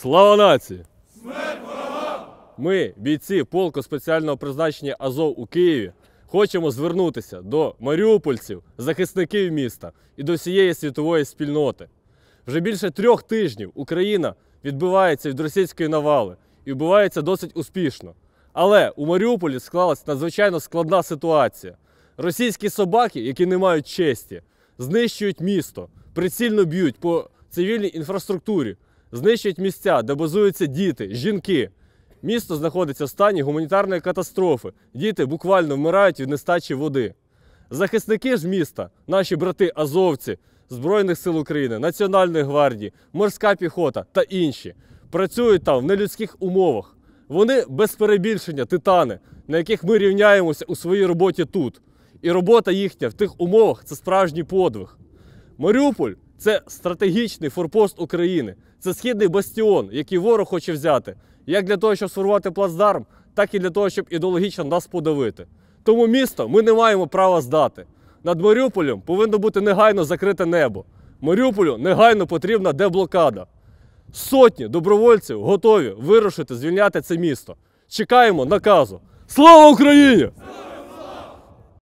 Слава нації! Смерть ворогам! Ми, бійці полку спеціального призначення Азов у Києві, хочемо звернутися до маріупольців, захисників міста і до всієї світової спільноти. Вже більше трьох тижнів Україна відбивається від російської навали і вбивається досить успішно. Але у Маріуполі склалася надзвичайно складна ситуація. Російські собаки, які не мають честі, знищують місто, прицільно б'ють по цивільній інфраструктурі, знищують місця, де базуються діти, жінки. Місто знаходиться в стані гуманітарної катастрофи. Діти буквально вмирають від нестачі води. Захисники ж міста, наші брати азовці, Збройних сил України, Національної гвардії, морська піхота та інші працюють там в нелюдських умовах. Вони без перебільшення титани, на яких ми рівняємося у своїй роботі тут. І робота їхня в тих умовах це справжній подвиг. Маріуполь це стратегічний форпост України. Це східний бастіон, який ворог хоче взяти, як для того, щоб сформувати плацдарм, так і для того, щоб ідеологічно нас подавити. Тому місто ми не маємо права здати. Над Маріуполем повинно бути негайно закрите небо. Маріуполю негайно потрібна деблокада. Сотні добровольців готові вирушити звільняти це місто. Чекаємо наказу. Слава Україні!